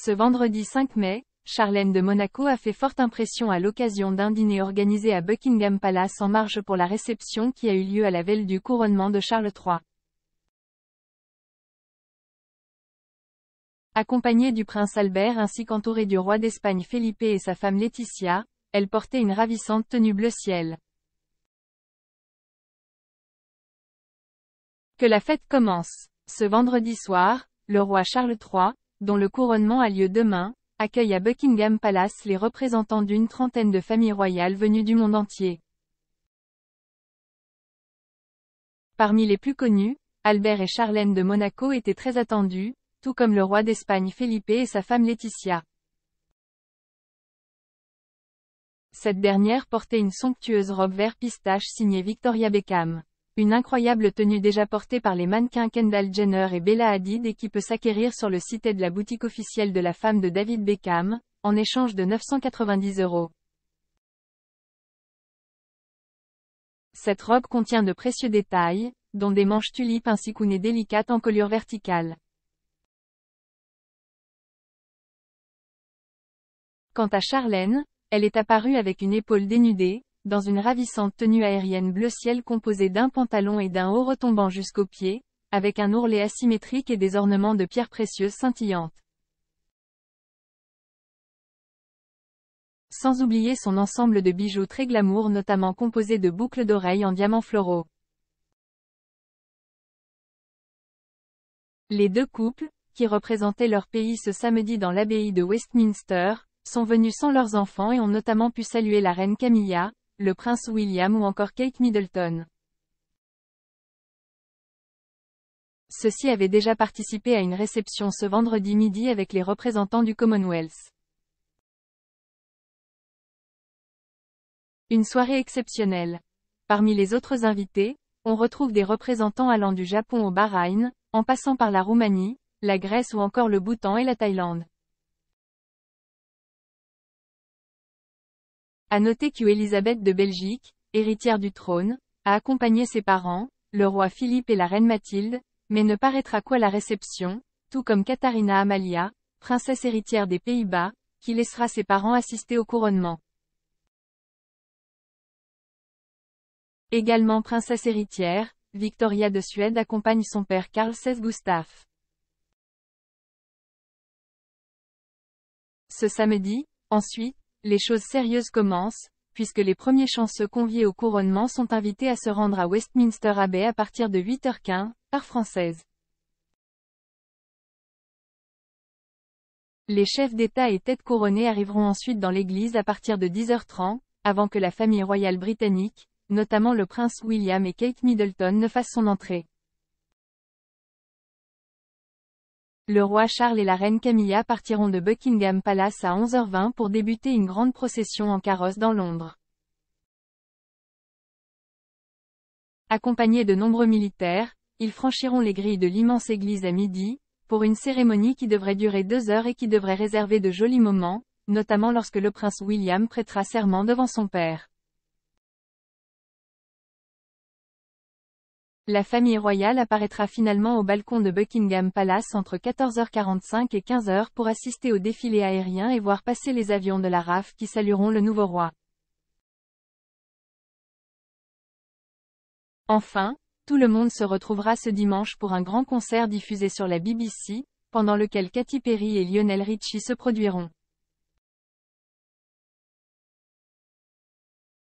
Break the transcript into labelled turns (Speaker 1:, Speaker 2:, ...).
Speaker 1: Ce vendredi 5 mai, Charlène de Monaco a fait forte impression à l'occasion d'un dîner organisé à Buckingham Palace en marge pour la réception qui a eu lieu à la veille du couronnement de Charles III. Accompagnée du prince Albert ainsi qu'entourée du roi d'Espagne Felipe et sa femme Laetitia, elle portait une ravissante tenue bleu ciel. Que la fête commence. Ce vendredi soir, le roi Charles III, dont le couronnement a lieu demain, accueille à Buckingham Palace les représentants d'une trentaine de familles royales venues du monde entier. Parmi les plus connus, Albert et Charlène de Monaco étaient très attendus, tout comme le roi d'Espagne Felipe et sa femme Laetitia. Cette dernière portait une somptueuse robe vert pistache signée Victoria Beckham. Une incroyable tenue déjà portée par les mannequins Kendall Jenner et Bella Hadid et qui peut s'acquérir sur le site de la boutique officielle de la femme de David Beckham, en échange de 990 euros. Cette robe contient de précieux détails, dont des manches tulipes ainsi qu'une délicate en colure verticale. Quant à Charlène, elle est apparue avec une épaule dénudée, dans une ravissante tenue aérienne bleu ciel composée d'un pantalon et d'un haut retombant jusqu'aux pieds, avec un ourlet asymétrique et des ornements de pierres précieuses scintillantes. Sans oublier son ensemble de bijoux très glamour notamment composé de boucles d'oreilles en diamants floraux. Les deux couples, qui représentaient leur pays ce samedi dans l'abbaye de Westminster, sont venus sans leurs enfants et ont notamment pu saluer la reine Camilla, le prince William ou encore Kate Middleton. Ceux-ci avaient déjà participé à une réception ce vendredi midi avec les représentants du Commonwealth. Une soirée exceptionnelle. Parmi les autres invités, on retrouve des représentants allant du Japon au Bahreïn, en passant par la Roumanie, la Grèce ou encore le Bhoutan et la Thaïlande. À noter que de Belgique, héritière du trône, a accompagné ses parents, le roi Philippe et la reine Mathilde, mais ne paraîtra quoi la réception, tout comme Katharina Amalia, princesse héritière des Pays-Bas, qui laissera ses parents assister au couronnement. Également princesse héritière, Victoria de Suède accompagne son père Carl XVI Gustaf. Ce samedi, ensuite, les choses sérieuses commencent, puisque les premiers chanceux conviés au couronnement sont invités à se rendre à Westminster Abbey à partir de 8h15, heure française. Les chefs d'État et têtes couronnées arriveront ensuite dans l'église à partir de 10h30, avant que la famille royale britannique, notamment le prince William et Kate Middleton ne fassent son entrée. Le roi Charles et la reine Camilla partiront de Buckingham Palace à 11h20 pour débuter une grande procession en carrosse dans Londres. Accompagnés de nombreux militaires, ils franchiront les grilles de l'immense église à midi, pour une cérémonie qui devrait durer deux heures et qui devrait réserver de jolis moments, notamment lorsque le prince William prêtera serment devant son père. La famille royale apparaîtra finalement au balcon de Buckingham Palace entre 14h45 et 15h pour assister au défilé aérien et voir passer les avions de la RAF qui salueront le nouveau roi. Enfin, tout le monde se retrouvera ce dimanche pour un grand concert diffusé sur la BBC, pendant lequel Katy Perry et Lionel Richie se produiront.